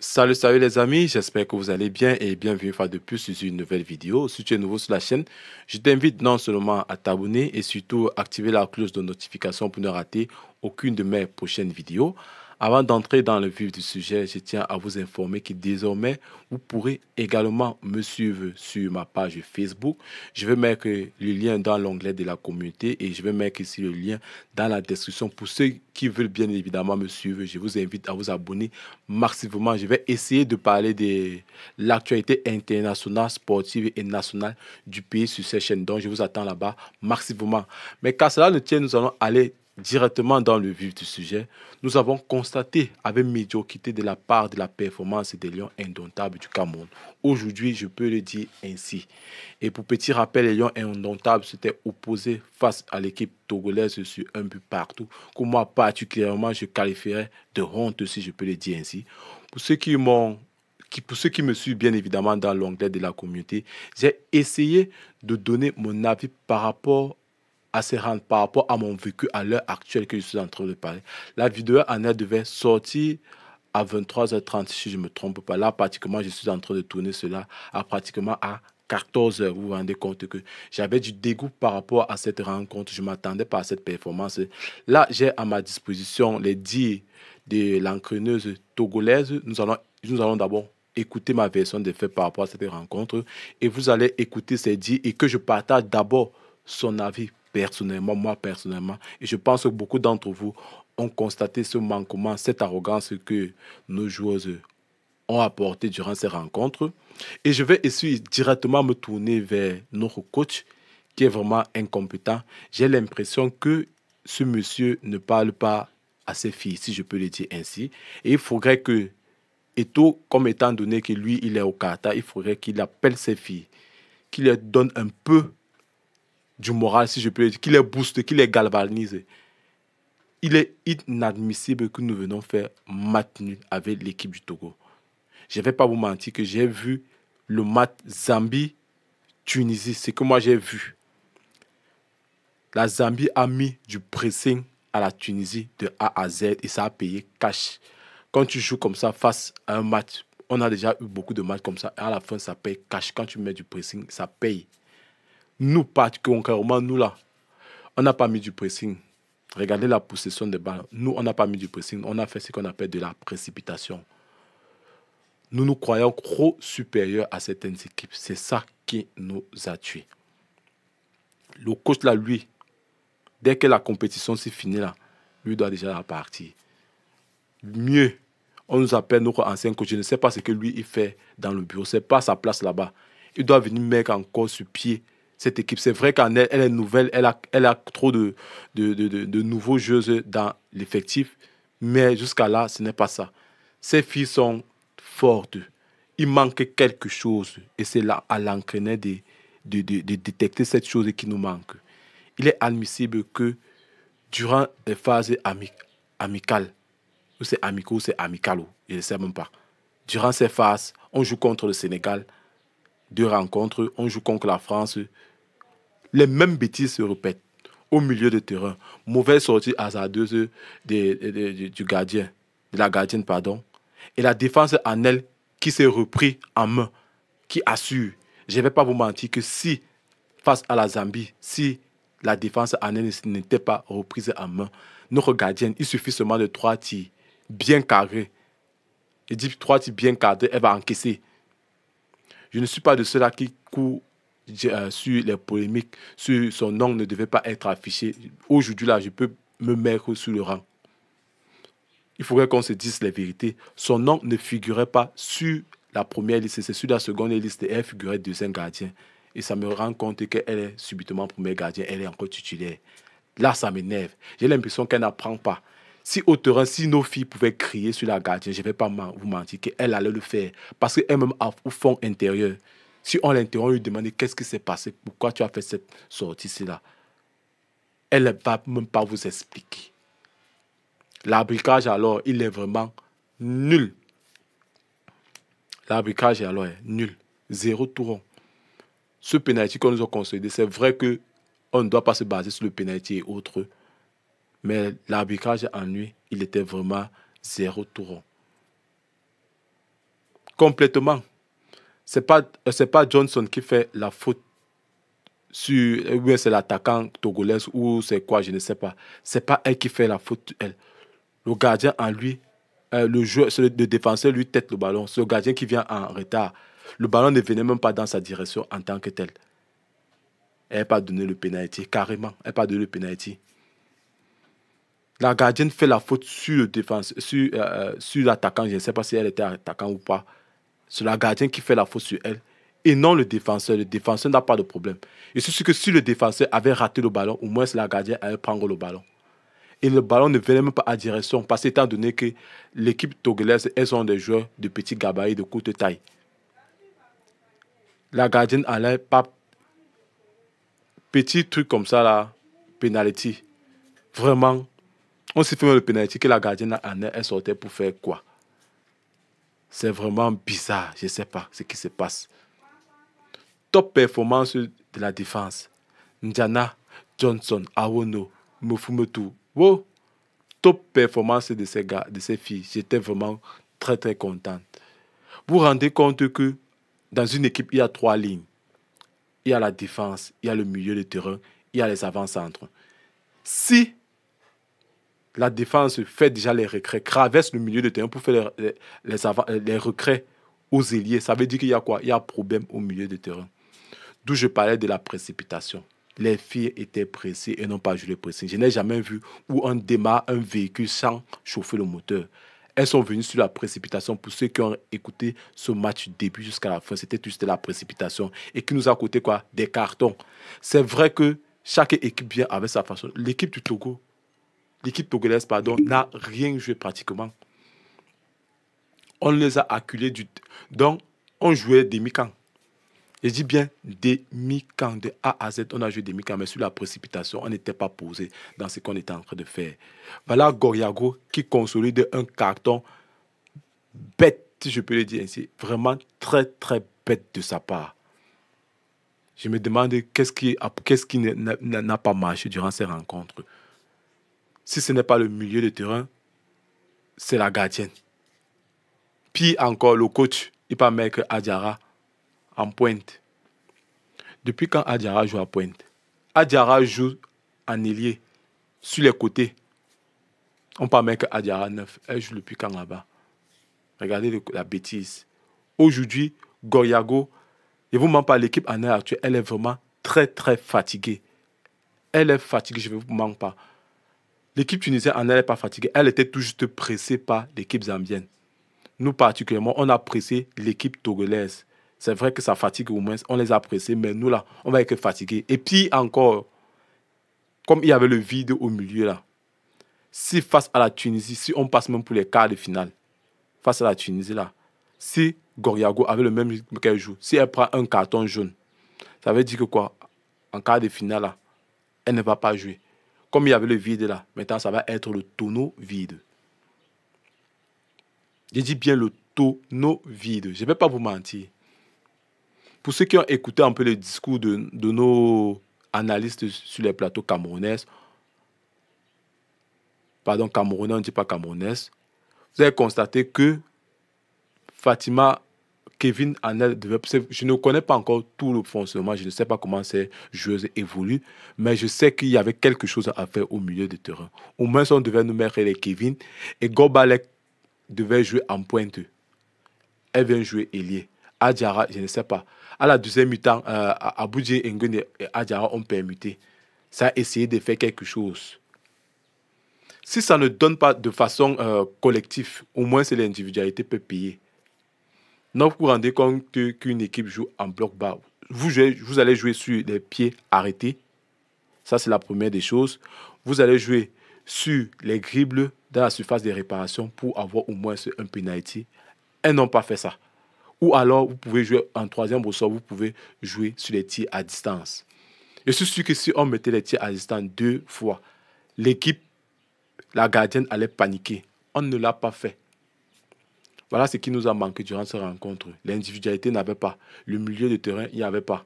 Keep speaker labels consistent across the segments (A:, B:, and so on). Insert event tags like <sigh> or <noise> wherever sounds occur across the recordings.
A: Salut, salut les amis, j'espère que vous allez bien et bienvenue une fois de plus sur une nouvelle vidéo. Si tu es nouveau sur la chaîne, je t'invite non seulement à t'abonner et surtout à activer la cloche de notification pour ne rater aucune de mes prochaines vidéos. Avant d'entrer dans le vif du sujet, je tiens à vous informer que désormais, vous pourrez également me suivre sur ma page Facebook. Je vais mettre le lien dans l'onglet de la communauté et je vais mettre ici le lien dans la description. Pour ceux qui veulent bien évidemment me suivre, je vous invite à vous abonner massivement. Je vais essayer de parler de l'actualité internationale, sportive et nationale du pays sur cette chaîne. Donc, je vous attends là-bas massivement. Mais quand cela ne tient, nous allons aller directement dans le vif du sujet, nous avons constaté avec médiocrité de la part de la performance des Lions indomptables du Cameroun. Aujourd'hui, je peux le dire ainsi. Et pour petit rappel, les Lions indomptables s'étaient opposés face à l'équipe togolaise sur un but partout, que moi particulièrement je qualifierais de honte si je peux le dire ainsi. Pour ceux qui m'ont pour ceux qui me suivent bien évidemment dans l'onglet de la communauté, j'ai essayé de donner mon avis par rapport assez par rapport à mon vécu à l'heure actuelle que je suis en train de parler. La vidéo en elle devait sortir à 23h30 si je ne me trompe pas. Là, pratiquement, je suis en train de tourner cela à pratiquement à 14 h vous vous rendez compte que j'avais du dégoût par rapport à cette rencontre. Je ne m'attendais pas à cette performance. Là, j'ai à ma disposition les dires de l'encreneuse togolaise. Nous allons, nous allons d'abord écouter ma version des faits par rapport à cette rencontre et vous allez écouter ces dires et que je partage d'abord son avis personnellement, moi personnellement, et je pense que beaucoup d'entre vous ont constaté ce manquement, cette arrogance que nos joueuses ont apporté durant ces rencontres. Et je vais essayer directement me tourner vers notre coach qui est vraiment incompétent. J'ai l'impression que ce monsieur ne parle pas à ses filles, si je peux le dire ainsi. Et il faudrait que et tout comme étant donné que lui, il est au Qatar, il faudrait qu'il appelle ses filles, qu'il leur donne un peu du moral, si je peux dire, qui les booste, qui les galvanise. Il est inadmissible que nous venons faire match nul avec l'équipe du Togo. Je ne vais pas vous mentir que j'ai vu le match Zambie-Tunisie, c'est que moi j'ai vu. La Zambie a mis du pressing à la Tunisie de A à Z et ça a payé cash. Quand tu joues comme ça face à un match, on a déjà eu beaucoup de matchs comme ça à la fin ça paye cash. Quand tu mets du pressing, ça paye. Nous, particulièrement, nous là, on n'a pas mis du pressing. Regardez la possession des balles. Nous, on n'a pas mis du pressing. On a fait ce qu'on appelle de la précipitation. Nous nous croyons trop supérieurs à certaines équipes. C'est ça qui nous a tués. Le coach là, lui, dès que la compétition s'est finie là, lui doit déjà partir. Mieux, on nous appelle notre ancien coach. Je ne sais pas ce que lui il fait dans le bureau. C'est pas sa place là-bas. Il doit venir mettre encore sur pied cette équipe. C'est vrai qu'elle est nouvelle, elle a, elle a trop de, de, nouveaux joueurs dans l'effectif, mais jusqu'à là, ce n'est pas ça. Ces filles sont fortes. Il manque quelque chose et c'est là à l'entraîner de, de, détecter cette chose qui nous manque. Il est admissible que durant des phases amicales, ou c'est ou c'est amicalo, je ne sais même pas. Durant ces phases, on joue contre le Sénégal, deux rencontres, on joue contre la France, les mêmes bêtises se répètent au milieu de terrain. Mauvaise sortie hasardeuse du gardien, de la gardienne, pardon. Et la défense en elle qui s'est repris en main, qui assure. Je ne vais pas vous mentir que si, face à la Zambie, si la défense en elle n'était pas reprise en main, notre gardienne, il suffit seulement de trois tirs bien carrés. Et dit trois tirs bien carrés, elle va encaisser. Je ne suis pas de ceux-là qui courent euh, sur les polémiques, sur son nom ne devait pas être affiché. Aujourd'hui, là, je peux me mettre sous le rang. Il faudrait qu'on se dise la vérité. Son nom ne figurait pas sur la première liste, c'est sur la seconde liste. Et elle figurait deuxième gardien. Et ça me rend compte qu'elle est subitement première gardien, elle est encore titulaire. Là, ça m'énerve. J'ai l'impression qu'elle n'apprend pas. Si au terrain, si nos filles pouvaient crier sur la gardienne, je ne vais pas vous mentir qu'elle allait le faire. Parce qu'elle-même, au fond intérieur, si on l'interrompt, lui demander qu'est-ce qui s'est passé, pourquoi tu as fait cette sortie-là, elle ne va même pas vous expliquer. L'abricage, alors, il est vraiment nul. L'abricage, alors, est nul. Zéro touron. Ce pénalty qu'on nous a conseillé, c'est vrai que on ne doit pas se baser sur le pénalty et autres. Mais l'arbitrage en lui, il était vraiment zéro touron. Complètement c'est pas c'est pas Johnson qui fait la faute sur ou c'est l'attaquant togolais ou c'est quoi je ne sais pas c'est pas elle qui fait la faute elle le gardien en lui euh, le joueur le, défenseur lui tête le ballon c'est le gardien qui vient en retard le ballon ne venait même pas dans sa direction en tant que tel elle n'a pas donné le penalty carrément elle n'a pas donné le penalty la gardienne fait la faute sur le défense sur euh, euh, sur l'attaquant je ne sais pas si elle était attaquant ou pas c'est la gardienne qui fait la faute sur elle et non le défenseur. Le défenseur n'a pas de problème. Et c'est ce que si le défenseur avait raté le ballon, au moins la gardienne allait prendre le ballon. Et le ballon ne venait même pas à direction parce que étant donné que l'équipe togolaise, elles ont des joueurs de petits gabarit, de courte taille. La gardienne allait pas petit truc comme ça là, penalty. Vraiment, on s'est fait le penalty que la gardienne en elle sortait pour faire quoi c'est vraiment bizarre. Je ne sais pas ce qui se passe. Top performance de la défense. Ndjana, Johnson, Awono, Mofumetu. Top performance de ces gars, de ces filles. J'étais vraiment très très contente. Vous vous rendez compte que dans une équipe, il y a trois lignes. Il y a la défense, il y a le milieu de terrain, il y a les avant-centres. Si la défense fait déjà les recrets, traverse le milieu de terrain pour faire les, euh, les, recrets aux ailiers. Ça veut dire qu'il y a quoi Il y a problème au milieu de terrain. D'où je parlais de la précipitation. Les filles étaient pressées et n'ont pas joué le Je n'ai jamais vu où on démarre un véhicule sans chauffer le moteur. Elles sont venues sur la précipitation. Pour ceux qui ont écouté ce match du début jusqu'à la fin, c'était juste la précipitation. Et qui nous a coûté quoi Des cartons. C'est vrai que chaque équipe vient avec sa façon. L'équipe du Togo l'équipe togolaise pardon, n'a rien joué pratiquement. On les a acculés du... Donc, on jouait demi-camp. Et je dis bien demi-camp, de A à Z, on a joué demi-camp, mais sous la précipitation, on n'était pas posé dans ce qu'on était en train de faire. Voilà Goriago qui consolide un carton bête, je peux le dire ainsi, vraiment très, très bête de sa part. Je me demande qu'est-ce qui, qu'est-ce qui n'a pas marché durant ces rencontres si ce n'est pas le milieu de terrain, c'est la gardienne. Puis encore, le coach, il peut mettre Adjara en pointe. Depuis quand Adjara joue à pointe Adjara joue en ailier, sur les côtés. On peut mettre Adjara 9. Elle joue depuis quand là-bas Regardez la bêtise. Aujourd'hui, Goriago, je ne vous manque pas, l'équipe en heure actuelle, elle est vraiment très, très fatiguée. Elle est fatiguée, je ne vous manque pas. L'équipe tunisienne elle n'est pas fatiguée. Elle était tout juste pressée par l'équipe zambienne. Nous, particulièrement, on a pressé l'équipe togolaise. C'est vrai que ça fatigue au moins, on les a pressés, mais nous, là, on va être fatigués. Et puis encore, comme il y avait le vide au milieu, là, si face à la Tunisie, si on passe même pour les quarts de finale, face à la Tunisie, là, si Goriago avait le même rythme qu'elle joue, si elle prend un carton jaune, ça veut dire que quoi En quart de finale, là, elle ne va pas jouer. Comme il y avait le vide là, maintenant ça va être le tonneau vide. Je dis bien le tonneau vide. Je ne vais pas vous mentir. Pour ceux qui ont écouté un peu le discours de, nos analystes sur les plateaux camerounais, pardon, camerounais, on ne dit pas camerounais, vous avez constaté que Fatima Kevin Anel Je ne connais pas encore tout le fonctionnement, je ne sais pas comment ces joueuses évoluent, mais je sais qu'il y avait quelque chose à faire au milieu du terrain. Au moins, on devait nous mettre les Kevin et Gobalek devait jouer en pointe. Elle vient jouer ailier. Adjara, je ne sais pas. À la deuxième mi-temps, euh, Nguyen et Adjara ont permuté. Ça a essayé de faire quelque chose. Si ça ne donne pas de façon euh, collective, au moins c'est l'individualité peut payer. Donc, vous vous rendez compte qu'une équipe joue en bloc bas. Vous, vous allez jouer sur les pieds arrêtés. Ça, c'est la première des choses. Vous allez jouer sur les dribbles dans la surface des réparations pour avoir au moins un penalty. Elles n'ont pas fait ça. Ou alors, vous pouvez jouer en troisième ressort, vous pouvez jouer sur les tirs à distance. Et suis sûr que si on mettait les tirs à distance deux fois, l'équipe, la gardienne allait paniquer. On ne l'a pas fait. Voilà ce qui nous a manqué durant cette rencontre. L'individualité n'avait pas. Le milieu de terrain, il n'y avait pas.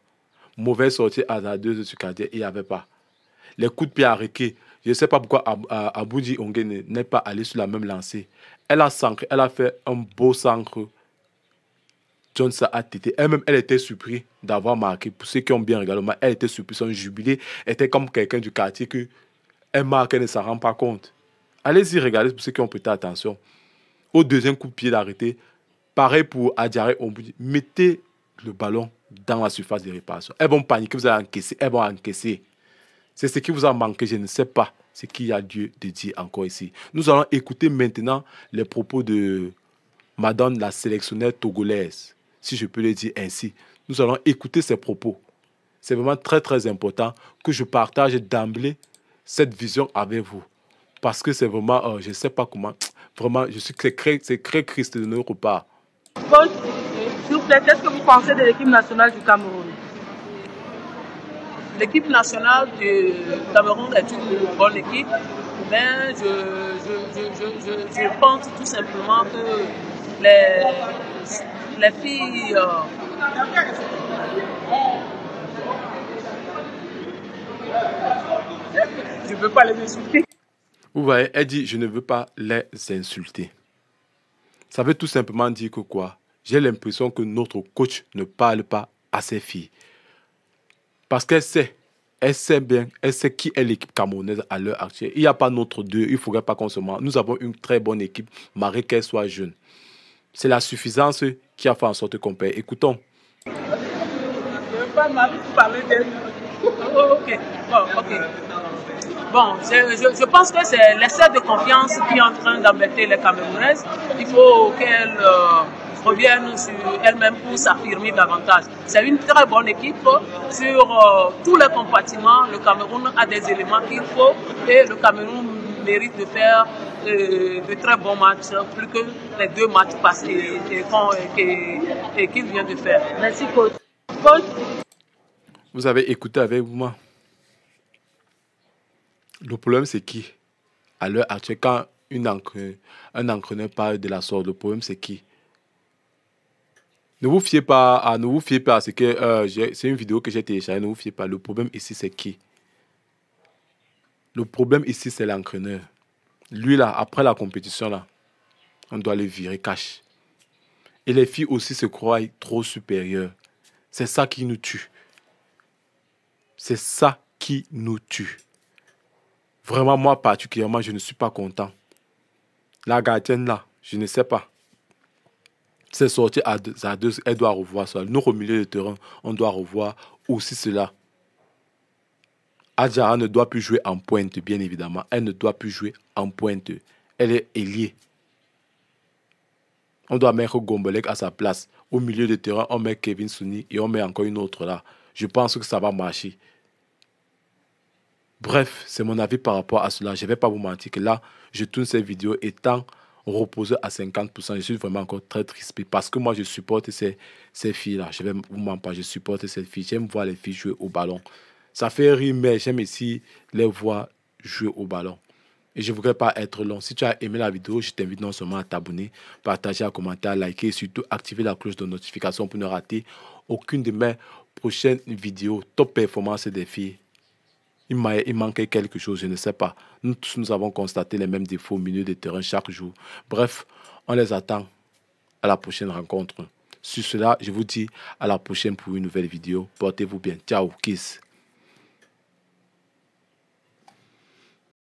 A: Mauvaise sortie hasardeuse ce quartier, il n'y avait pas. Les coups de pied arrêtés. Je ne sais pas pourquoi euh, Aboudi Ongene n'est pas allé sur la même lancée. Elle a sancré, elle a fait un beau centre. John a Elle-même, elle était surprise d'avoir marqué. Pour ceux qui ont bien regardé, elle était surprise. Son jubilé était comme quelqu'un du quartier qu'elle elle marque, elle ne s'en rend pas compte. Allez-y regardez pour ceux qui ont prêté attention au deuxième coup de pied d'arrêter. Pareil pour Adjaré, on mettez le ballon dans la surface de réparation. Elles vont paniquer, vous allez encaisser, elles vont encaisser. C'est ce qui vous a manqué, je ne sais pas ce qu'il y a Dieu de dire encore ici. Nous allons écouter maintenant les propos de Madame la sélectionnaire togolaise, si je peux le dire ainsi. Nous allons écouter ses propos. C'est vraiment très très important que je partage d'emblée cette vision avec vous parce que c'est vraiment, euh, je ne sais pas comment, <tsk> vraiment, je suis très, très triste de ne s'il vous plaît, qu'est-ce que vous pensez de l'équipe nationale du Cameroun L'équipe nationale du Cameroun est une bonne équipe, mais je, je, je, pense tout simplement que les, filles... Euh, je ne peux pas les insulter. Vous voyez, elle dit, je ne veux pas les insulter. Ça veut tout simplement dire que quoi J'ai l'impression que notre coach ne parle pas à ses filles. Parce qu'elle sait, elle sait bien, elle sait qui est l'équipe camerounaise à l'heure actuelle. Il n'y a pas notre deux, il ne faudrait pas qu'on se moque. Nous avons une très bonne équipe, malgré qu'elle soit jeune. C'est la suffisance qui a fait en sorte qu'on perd. Écoutons. Je ne veux pas parler d'elle. Oh, ok, ok. Bon, je, pense que c'est l'essai de confiance qui est en train d'embêter les Camerounaises. Il faut qu'elles euh, reviennent sur elles-mêmes pour s'affirmer davantage. C'est une très bonne équipe. Sur euh, tous les compartiments, le Cameroun a des éléments qu'il faut et le Cameroun mérite de faire euh, de très bons matchs, plus que les deux matchs passés qu'il vient de faire. Merci, coach. coach. Vous avez écouté avec moi. Le problème, c'est qui À l'heure actuelle, quand une un encreneur parle de la sorte, le problème, c'est qui ne vous fiez pas à, fiez pas ce que euh, c'est une vidéo que j'ai téléchargée. Ne vous fiez pas. Le problème ici, c'est qui Le problème ici, c'est l'entraîneur. Lui, là, après la compétition, là, on doit le virer cash. Et les filles aussi se croient trop supérieures. C'est ça qui nous tue. C'est ça qui nous tue. Vraiment, moi particulièrement, je ne suis pas content. La gardienne là, je ne sais pas. C'est sorti à deux, à deux, elle doit revoir ça. Nous, au milieu de terrain, on doit revoir aussi cela. Adjara ne doit plus jouer en pointe, bien évidemment. Elle ne doit plus jouer en pointe. Elle est ailier. On doit mettre Gombelek à sa place. Au milieu de terrain, on met Kevin Sunny et on met encore une autre là. Je pense que ça va marcher. Bref, c'est mon avis par rapport à cela. Je ne vais pas vous mentir que là, je tourne ces vidéos étant reposé à 50%. Je suis vraiment encore très triste parce que moi, je supporte ces, filles-là. Je ne vais vous mentir pas, je supporte ces filles. J'aime voir les filles jouer au ballon. Ça fait rire, mais j'aime aussi les voir jouer au ballon. Et je ne voudrais pas être long. Si tu as aimé la vidéo, je t'invite non seulement à t'abonner, partager, à commenter, à liker et surtout activer la cloche de notification pour ne rater aucune de mes prochaines vidéos top performance des filles. Il, manquait quelque chose, je ne sais pas. Nous tous, nous avons constaté les mêmes défauts au milieu des terrains chaque jour. Bref, on les attend à la prochaine rencontre. Sur cela, je vous dis à la prochaine pour une nouvelle vidéo. Portez-vous bien. Ciao, kiss.